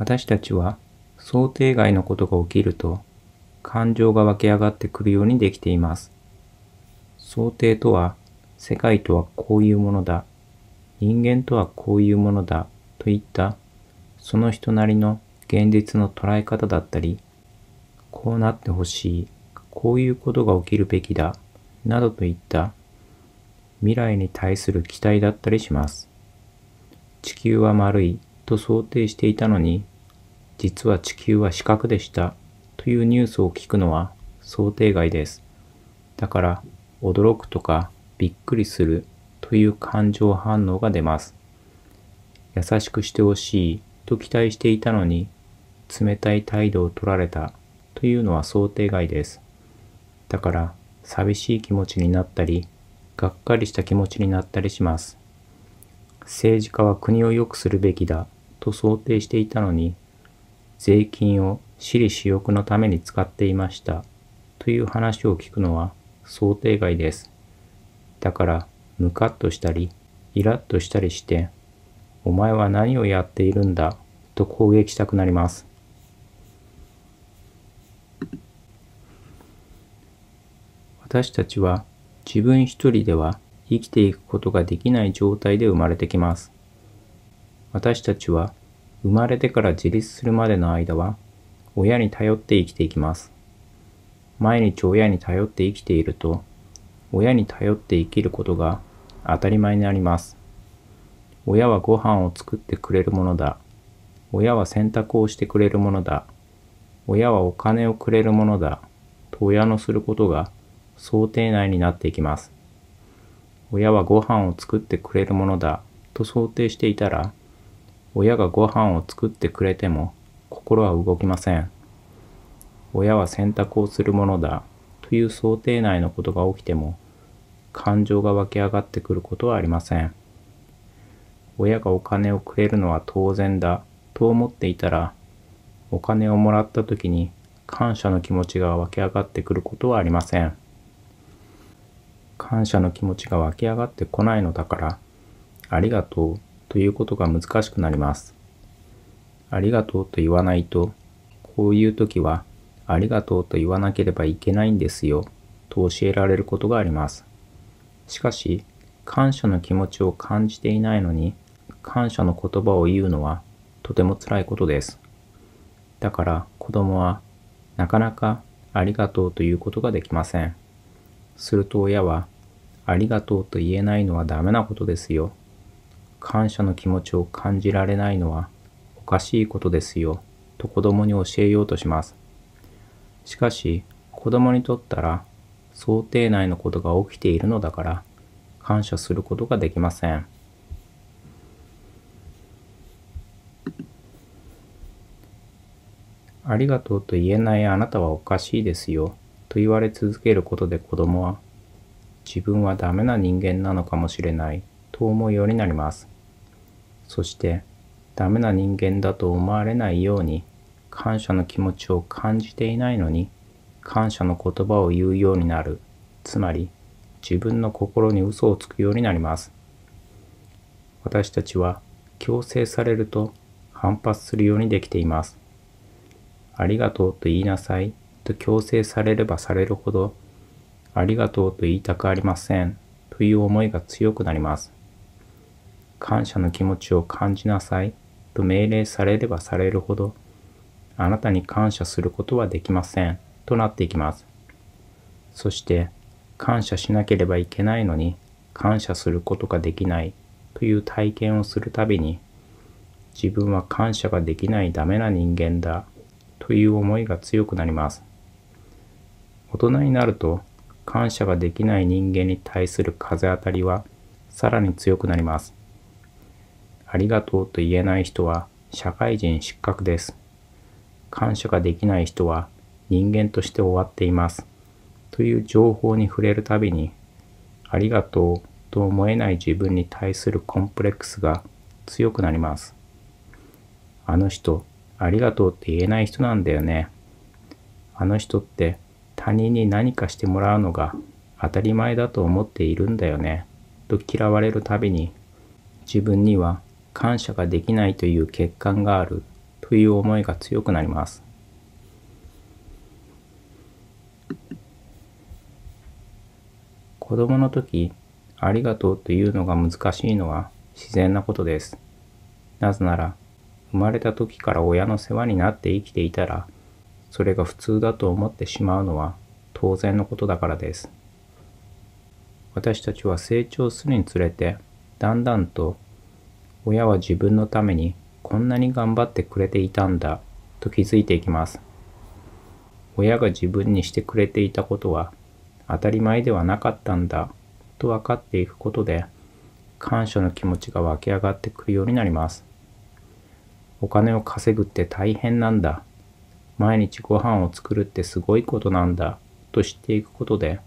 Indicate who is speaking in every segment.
Speaker 1: 私たちは想定外のことが起きると感情が湧き上がってくるようにできています。想定とは世界とはこういうものだ、人間とはこういうものだといったその人なりの現実の捉え方だったり、こうなってほしい、こういうことが起きるべきだ、などといった未来に対する期待だったりします。地球は丸いと想定していたのに、実は地球は四角でしたというニュースを聞くのは想定外です。だから驚くとかびっくりするという感情反応が出ます。優しくしてほしいと期待していたのに冷たい態度を取られたというのは想定外です。だから寂しい気持ちになったり、がっかりした気持ちになったりします。政治家は国を良くするべきだと想定していたのに、税金を私利私欲のために使っていましたという話を聞くのは想定外です。だからムカッとしたりイラッとしたりしてお前は何をやっているんだと攻撃したくなります。私たちは自分一人では生きていくことができない状態で生まれてきます。私たちは生まれてから自立するまでの間は、親に頼って生きていきます。毎日親に頼って生きていると、親に頼って生きることが当たり前になります。親はご飯を作ってくれるものだ。親は洗濯をしてくれるものだ。親はお金をくれるものだ。と親のすることが想定内になっていきます。親はご飯を作ってくれるものだと想定していたら、親がご飯を作ってくれても心は動きません。親は選択をするものだという想定内のことが起きても感情が湧き上がってくることはありません。親がお金をくれるのは当然だと思っていたらお金をもらった時に感謝の気持ちが湧き上がってくることはありません。感謝の気持ちが湧き上がってこないのだからありがとうということが難しくなります。ありがとうと言わないと、こういう時は、ありがとうと言わなければいけないんですよ、と教えられることがあります。しかし、感謝の気持ちを感じていないのに、感謝の言葉を言うのは、とても辛いことです。だから子供はなかなかありがとうということができません。すると親はありがとうと言えないのはダメなことですよ感謝の気持ちを感じられないのはおかしいことですよと子供に教えようとします。しかし子供にとったら想定内のことが起きているのだから感謝することができません。ありがとうと言えないあなたはおかしいですよと言われ続けることで子供は自分はダメな人間なのかもしれないと思うようになります。そして、ダメな人間だと思われないように、感謝の気持ちを感じていないのに、感謝の言葉を言うようになる。つまり、自分の心に嘘をつくようになります。私たちは、強制されると反発するようにできています。ありがとうと言いなさいと強制されればされるほど、ありがとうと言いたくありませんという思いが強くなります。感謝の気持ちを感じなさいと命令されればされるほど、あなたに感謝することはできませんとなっていきます。そして、感謝しなければいけないのに、感謝することができないという体験をするたびに、自分は感謝ができないダメな人間だという思いが強くなります。大人になると、感謝ができない人間に対する風当たりはさらに強くなります。ありがとうと言えない人は社会人失格です。感謝ができない人は人間として終わっています。という情報に触れるたびに、ありがとうと思えない自分に対するコンプレックスが強くなります。あの人、ありがとうって言えない人なんだよね。あの人って他人に何かしてもらうのが当たり前だと思っているんだよね。と嫌われるたびに、自分には感謝ができないという欠陥があるという思いが強くなります。子供の時、ありがとうというのが難しいのは自然なことです。なぜなら、生まれた時から親の世話になって生きていたら、それが普通だと思ってしまうのは当然のことだからです。私たちは成長するにつれて、だんだんと親は自分のためにこんなに頑張ってくれていたんだと気づいていきます。親が自分にしてくれていたことは当たり前ではなかったんだと分かっていくことで感謝の気持ちが湧き上がってくるようになります。お金を稼ぐって大変なんだ。毎日ご飯を作るってすごいことなんだと知っていくことで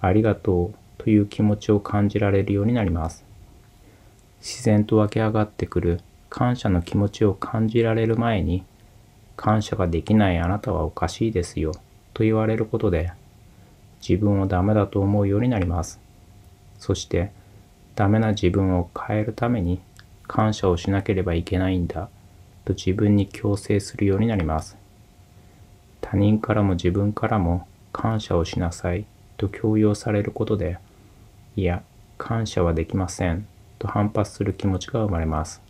Speaker 1: ありがとうという気持ちを感じられるようになります。自然と湧き上がってくる感謝の気持ちを感じられる前に、感謝ができないあなたはおかしいですよと言われることで、自分をダメだと思うようになります。そして、ダメな自分を変えるために感謝をしなければいけないんだと自分に強制するようになります。他人からも自分からも感謝をしなさいと強要されることで、いや、感謝はできませんと反発する気持ちが生まれます。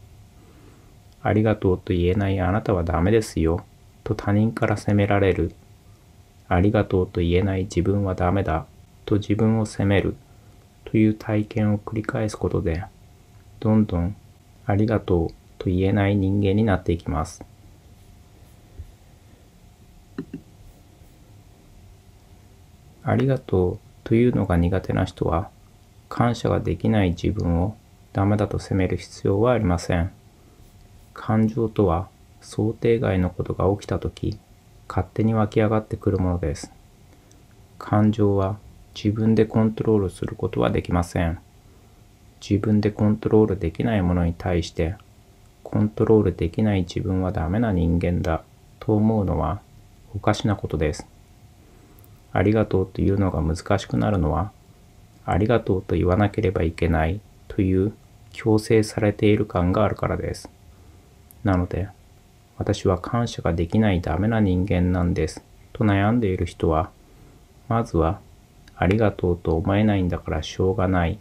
Speaker 1: ありがとうと言えないあなたはダメですよと他人から責められる。ありがとうと言えない自分はダメだと自分を責めるという体験を繰り返すことで、どんどんありがとうと言えない人間になっていきます。ありがとうというのが苦手な人は感謝ができない自分をダメだと責める必要はありません。感情とは想定外のことが起きた時勝手に湧き上がってくるものです。感情は自分でコントロールすることはできません。自分でコントロールできないものに対してコントロールできない自分はダメな人間だと思うのはおかしなことです。ありがとうというのが難しくなるのはありがとうと言わなければいけないという強制されている感があるからです。なので、私は感謝ができないダメな人間なんです。と悩んでいる人は、まずは、ありがとうと思えないんだからしょうがない。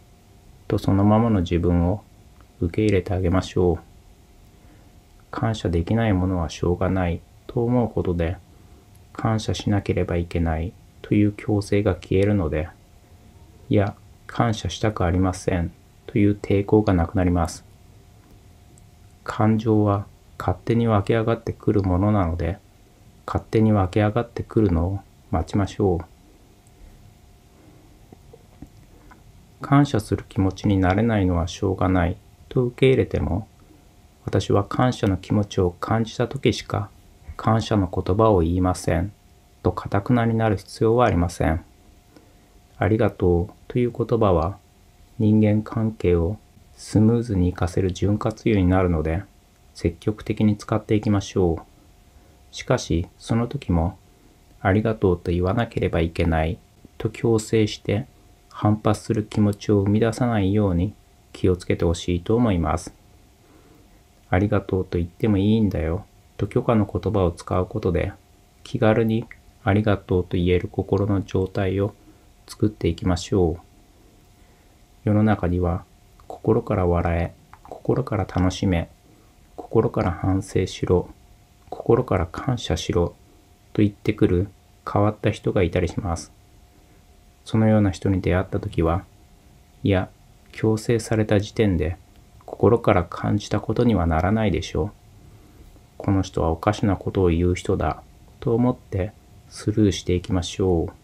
Speaker 1: とそのままの自分を受け入れてあげましょう。感謝できないものはしょうがないと思うことで、感謝しなければいけないという強制が消えるので、いや、感謝したくありませんという抵抗がなくなります。感情は勝手に湧き上がってくるものなので、勝手に湧き上がってくるのを待ちましょう。感謝する気持ちになれないのはしょうがないと受け入れても、私は感謝の気持ちを感じた時しか感謝の言葉を言いませんと固くなになる必要はありません。ありがとうという言葉は人間関係をスムーズに活かせる潤滑油になるので、積極的に使っていきましょう。しかし、その時も、ありがとうと言わなければいけないと強制して反発する気持ちを生み出さないように気をつけてほしいと思います。ありがとうと言ってもいいんだよと許可の言葉を使うことで気軽にありがとうと言える心の状態を作っていきましょう。世の中には心から笑え、心から楽しめ、心から反省しろ、心から感謝しろと言ってくる変わった人がいたりします。そのような人に出会った時は、いや、強制された時点で心から感じたことにはならないでしょう。この人はおかしなことを言う人だと思ってスルーしていきましょう。